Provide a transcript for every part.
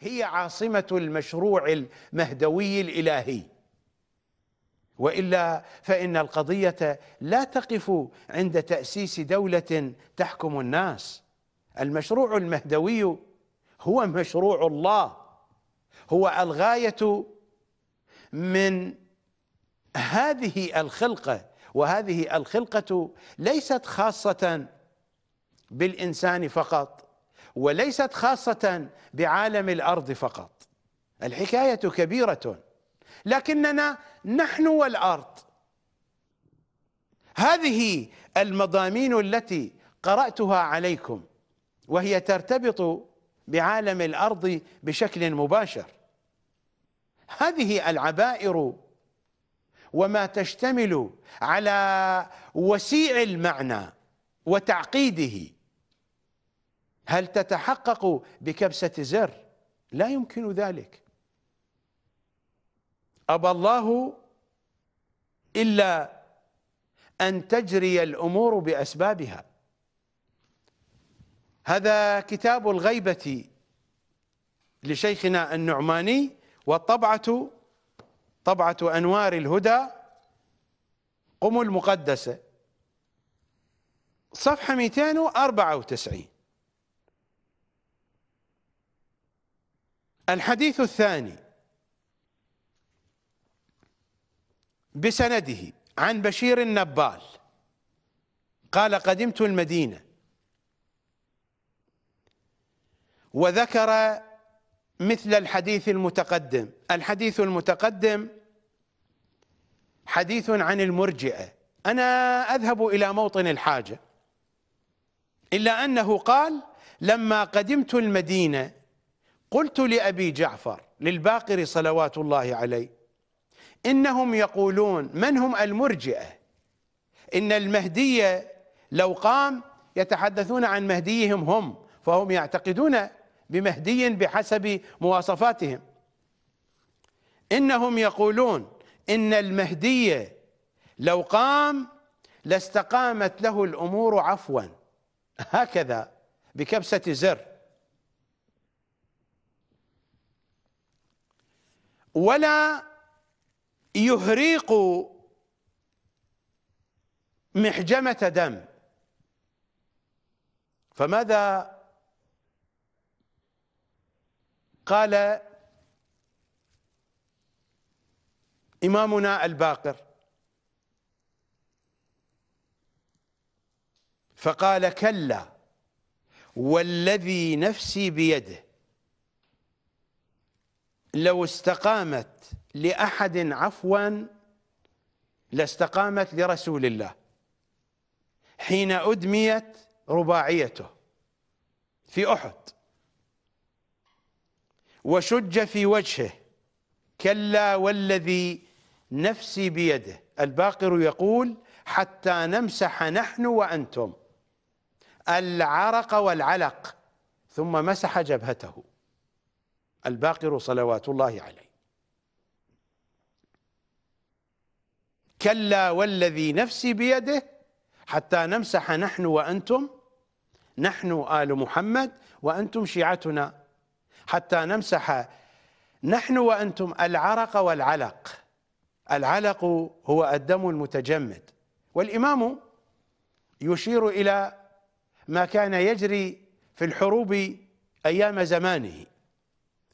هي عاصمة المشروع المهدوي الإلهي والا فان القضيه لا تقف عند تاسيس دوله تحكم الناس المشروع المهدوي هو مشروع الله هو الغايه من هذه الخلقه وهذه الخلقه ليست خاصه بالانسان فقط وليست خاصة بعالم الأرض فقط الحكاية كبيرة لكننا نحن والأرض هذه المضامين التي قرأتها عليكم وهي ترتبط بعالم الأرض بشكل مباشر هذه العبائر وما تشتمل على وسيع المعنى وتعقيده هل تتحقق بكبسة زر لا يمكن ذلك أبى الله إلا أن تجري الأمور بأسبابها هذا كتاب الغيبة لشيخنا النعماني والطبعة طبعة أنوار الهدى قم المقدسة صفحة 294 الحديث الثاني بسنده عن بشير النبال قال قدمت المدينة وذكر مثل الحديث المتقدم الحديث المتقدم حديث عن المرجئة أنا أذهب إلى موطن الحاجة إلا أنه قال لما قدمت المدينة قلت لأبي جعفر للباقر صلوات الله عليه إنهم يقولون من هم المرجئة إن المهدية لو قام يتحدثون عن مهديهم هم فهم يعتقدون بمهدي بحسب مواصفاتهم إنهم يقولون إن المهدية لو قام لاستقامت له الأمور عفوا هكذا بكبسة زر ولا يهريق محجمة دم فماذا قال إمامنا الباقر فقال كلا والذي نفسي بيده لو استقامت لأحد عفوا لاستقامت لرسول الله حين أدميت رباعيته في أحد وشج في وجهه كلا والذي نفسي بيده الباقر يقول حتى نمسح نحن وأنتم العرق والعلق ثم مسح جبهته الباقر صلوات الله عليه كلا والذي نفسي بيده حتى نمسح نحن وأنتم نحن آل محمد وأنتم شيعتنا حتى نمسح نحن وأنتم العرق والعلق العلق هو الدم المتجمد والإمام يشير إلى ما كان يجري في الحروب أيام زمانه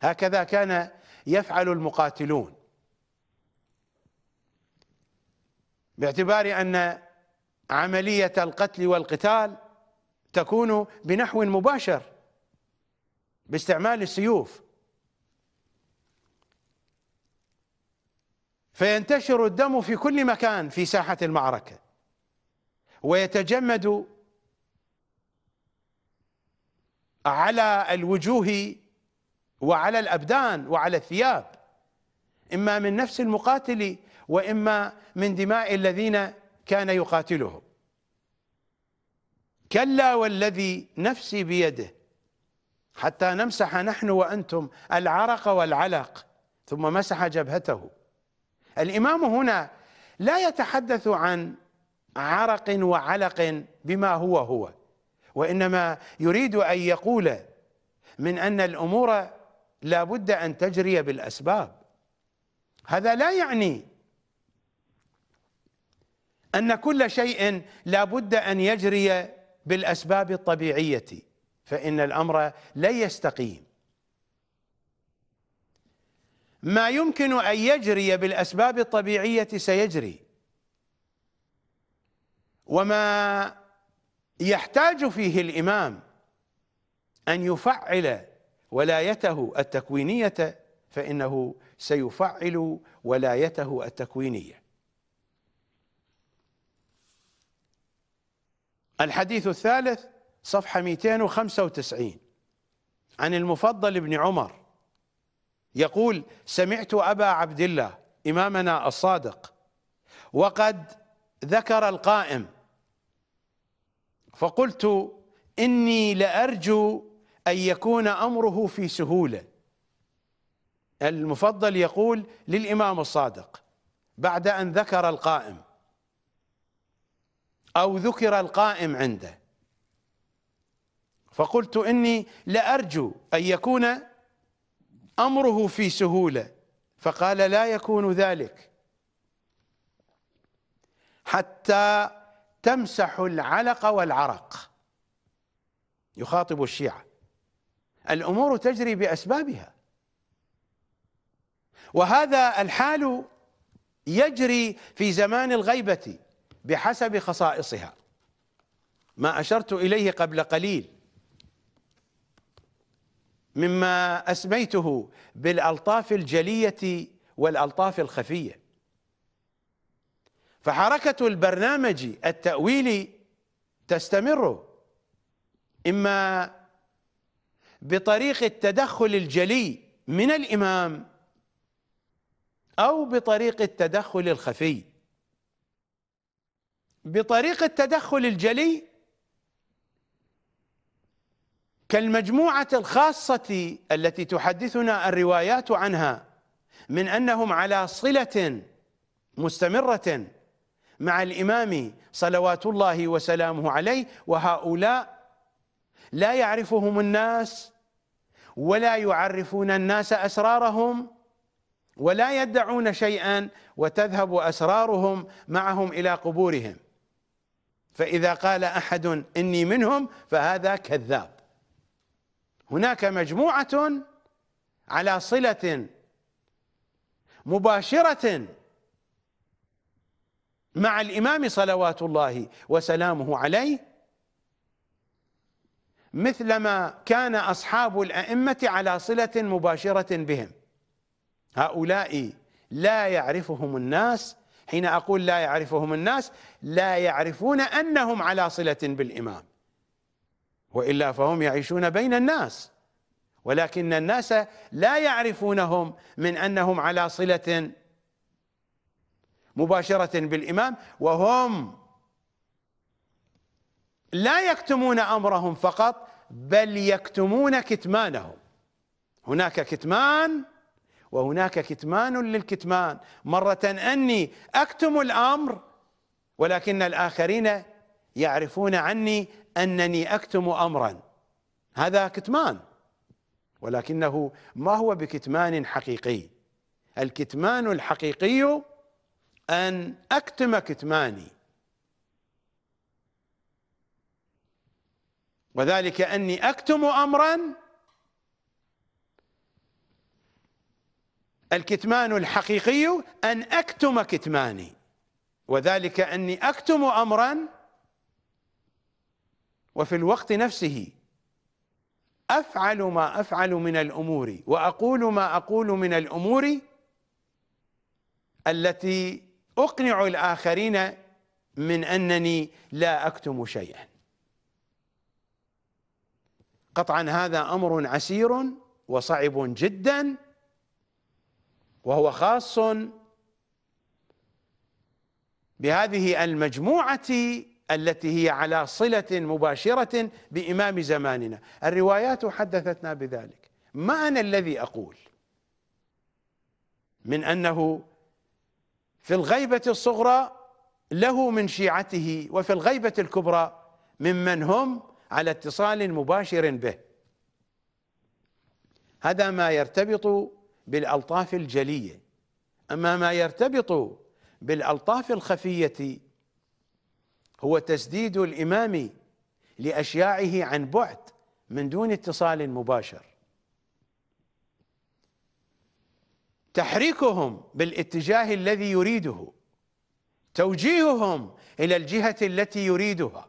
هكذا كان يفعل المقاتلون باعتبار أن عملية القتل والقتال تكون بنحو مباشر باستعمال السيوف فينتشر الدم في كل مكان في ساحة المعركة ويتجمد على الوجوه وعلى الأبدان وعلى الثياب إما من نفس المقاتل وإما من دماء الذين كان يقاتلهم كلا والذي نفسي بيده حتى نمسح نحن وأنتم العرق والعلق ثم مسح جبهته الإمام هنا لا يتحدث عن عرق وعلق بما هو هو وإنما يريد أن يقول من أن الأمور لابد أن تجري بالأسباب هذا لا يعني أن كل شيء لابد أن يجري بالأسباب الطبيعية فإن الأمر لا يستقيم ما يمكن أن يجري بالأسباب الطبيعية سيجري وما يحتاج فيه الإمام أن يفعل ولايته التكوينية فإنه سيفعل ولايته التكوينية الحديث الثالث صفحة 295 عن المفضل بن عمر يقول سمعت أبا عبد الله إمامنا الصادق وقد ذكر القائم فقلت إني لأرجو أن يكون أمره في سهولة المفضل يقول للإمام الصادق بعد أن ذكر القائم أو ذكر القائم عنده فقلت إني لأرجو أن يكون أمره في سهولة فقال لا يكون ذلك حتى تمسح العلق والعرق يخاطب الشيعة الامور تجري باسبابها وهذا الحال يجري في زمان الغيبه بحسب خصائصها ما اشرت اليه قبل قليل مما اسميته بالالطاف الجليه والالطاف الخفيه فحركه البرنامج التاويلي تستمر اما بطريق التدخل الجلي من الامام او بطريق التدخل الخفي بطريق التدخل الجلي كالمجموعه الخاصه التي تحدثنا الروايات عنها من انهم على صله مستمره مع الامام صلوات الله وسلامه عليه وهؤلاء لا يعرفهم الناس ولا يعرفون الناس اسرارهم ولا يدعون شيئا وتذهب اسرارهم معهم الى قبورهم فاذا قال احد اني منهم فهذا كذاب هناك مجموعه على صله مباشره مع الامام صلوات الله وسلامه عليه مثلما كان اصحاب الائمه على صله مباشره بهم هؤلاء لا يعرفهم الناس حين اقول لا يعرفهم الناس لا يعرفون انهم على صله بالامام والا فهم يعيشون بين الناس ولكن الناس لا يعرفونهم من انهم على صله مباشره بالامام وهم لا يكتمون امرهم فقط بل يكتمون كتمانهم هناك كتمان وهناك كتمان للكتمان مرة أني أكتم الأمر ولكن الآخرين يعرفون عني أنني أكتم أمرا هذا كتمان ولكنه ما هو بكتمان حقيقي الكتمان الحقيقي أن أكتم كتماني وذلك أني أكتم أمرا الكتمان الحقيقي أن أكتم كتماني وذلك أني أكتم أمرا وفي الوقت نفسه أفعل ما أفعل من الأمور وأقول ما أقول من الأمور التي أقنع الآخرين من أنني لا أكتم شيئا قطعا هذا امر عسير وصعب جدا وهو خاص بهذه المجموعه التي هي على صله مباشره بامام زماننا الروايات حدثتنا بذلك ما انا الذي اقول من انه في الغيبه الصغرى له من شيعته وفي الغيبه الكبرى ممن هم على اتصال مباشر به هذا ما يرتبط بالألطاف الجلية أما ما يرتبط بالألطاف الخفية هو تسديد الإمام لأشياعه عن بعد من دون اتصال مباشر تحريكهم بالاتجاه الذي يريده توجيههم إلى الجهة التي يريدها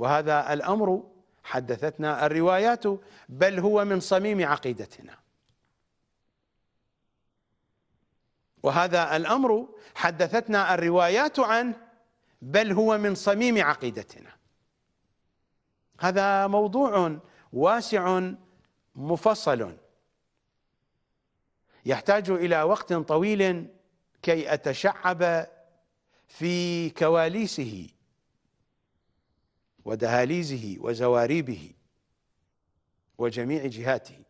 وهذا الأمر حدثتنا الروايات بل هو من صميم عقيدتنا وهذا الأمر حدثتنا الروايات عنه بل هو من صميم عقيدتنا هذا موضوع واسع مفصل يحتاج إلى وقت طويل كي أتشعب في كواليسه ودهاليزه وزواريبه وجميع جهاته